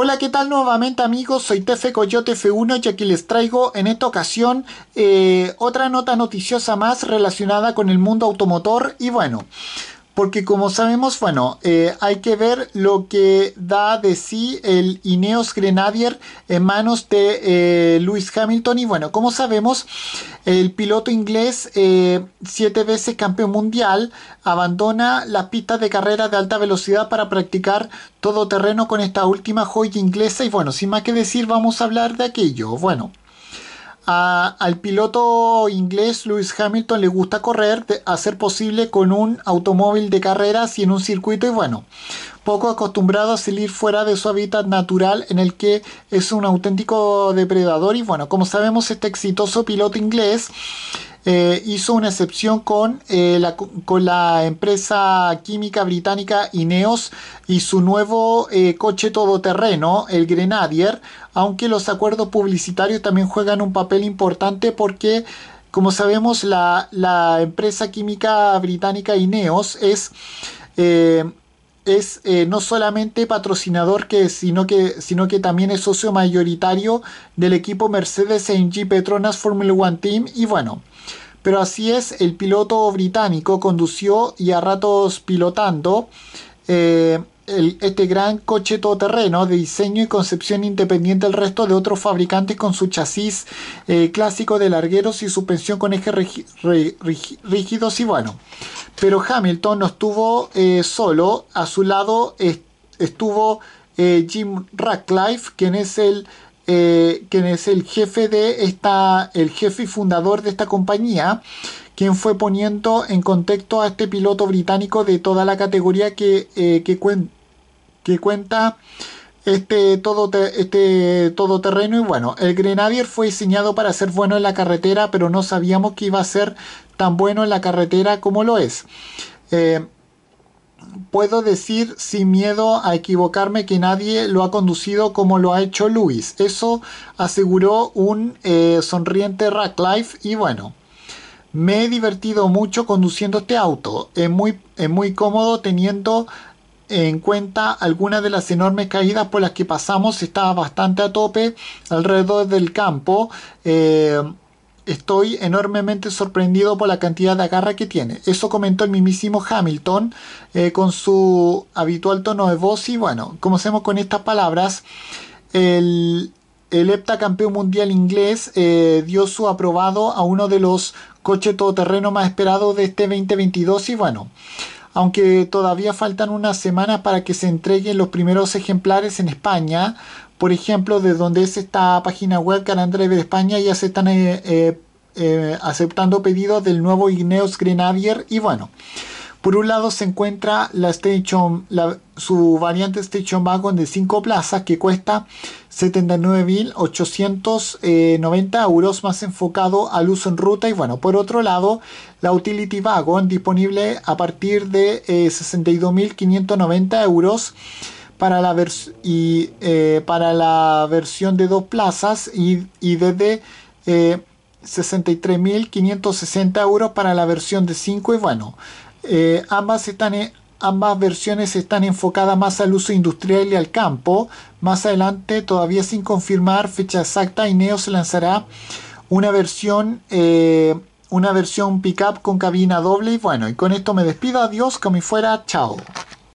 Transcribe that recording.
Hola, ¿qué tal nuevamente amigos? Soy Tefe Coyote F1 y aquí les traigo en esta ocasión eh, otra nota noticiosa más relacionada con el mundo automotor y bueno, porque como sabemos, bueno, eh, hay que ver lo que da de sí el Ineos Grenadier en manos de eh, Lewis Hamilton. Y bueno, como sabemos, el piloto inglés, eh, siete veces campeón mundial, abandona las pistas de carrera de alta velocidad para practicar todo terreno con esta última joya inglesa. Y bueno, sin más que decir, vamos a hablar de aquello. Bueno al piloto inglés Lewis Hamilton le gusta correr, hacer posible con un automóvil de carreras y en un circuito y bueno, poco acostumbrado a salir fuera de su hábitat natural en el que es un auténtico depredador y bueno, como sabemos este exitoso piloto inglés eh, hizo una excepción eh, con, la, empresa química británica Ineos y su nuevo eh, coche todoterreno, el Grenadier, aunque los acuerdos publicitarios también juegan un papel importante porque... Como sabemos, la, empresa química británica Ineos es es eh, no solamente patrocinador, que, sino, que, sino que también es socio mayoritario del equipo Mercedes AMG Petronas Formula One Team y bueno. Pero así es, el piloto británico condució y a ratos pilotando eh, este gran coche todoterreno de diseño y concepción independiente del resto de otros fabricantes con su chasis eh, clásico de largueros y suspensión con ejes rígidos y bueno pero Hamilton no estuvo eh, solo, a su lado estuvo eh, Jim Ratcliffe, quien es el eh, quien es el jefe de esta, el jefe y fundador de esta compañía, quien fue poniendo en contexto a este piloto británico de toda la categoría que, que cuenta este, este, todo terreno todoterreno y bueno, el Grenadier fue diseñado para ser bueno en la carretera, pero no sabíamos que iba a ser tan bueno en la carretera como lo es. Eh, puedo decir sin miedo a equivocarme que nadie lo ha conducido como lo ha hecho Luis. Eso aseguró un eh, sonriente Racklife y bueno. Me he divertido mucho conduciendo este auto. Es muy, es muy cómodo teniendo en cuenta algunas de las enormes caídas por las que pasamos, estaba bastante a tope alrededor del campo. Eh, estoy enormemente sorprendido por la cantidad de agarra que tiene. Eso comentó el mismísimo Hamilton eh, con su habitual tono de voz. Y bueno, comencemos con estas palabras. El, el campeón mundial inglés eh, dio su aprobado a uno de los coches todoterreno más esperados de este 2022. Y bueno, aunque todavía faltan unas semanas para que se entreguen los primeros ejemplares en España. Por ejemplo, de donde es esta página web Carandrive de España, ya se están eh, eh, eh, aceptando pedidos del nuevo Igneos Grenadier y bueno. Por un lado se encuentra la su variante Station Wagon de 5 plazas que cuesta 79.890 euros más enfocado al uso en ruta y bueno, por otro lado la Utility Wagon disponible a partir de 62.590 eh, euros para la, y, eh, para la versión de 2 plazas y, y desde... 63.560 eh, euros para la versión de 5 y bueno, eh, ambas, versiones están enfocadas más al uso industrial y al campo. Más adelante, todavía sin confirmar fecha exacta, neo se lanzará una versión, eh, una versión pickup con cabina doble. Y bueno, y con esto me despido. Adiós, como fuera. Chao.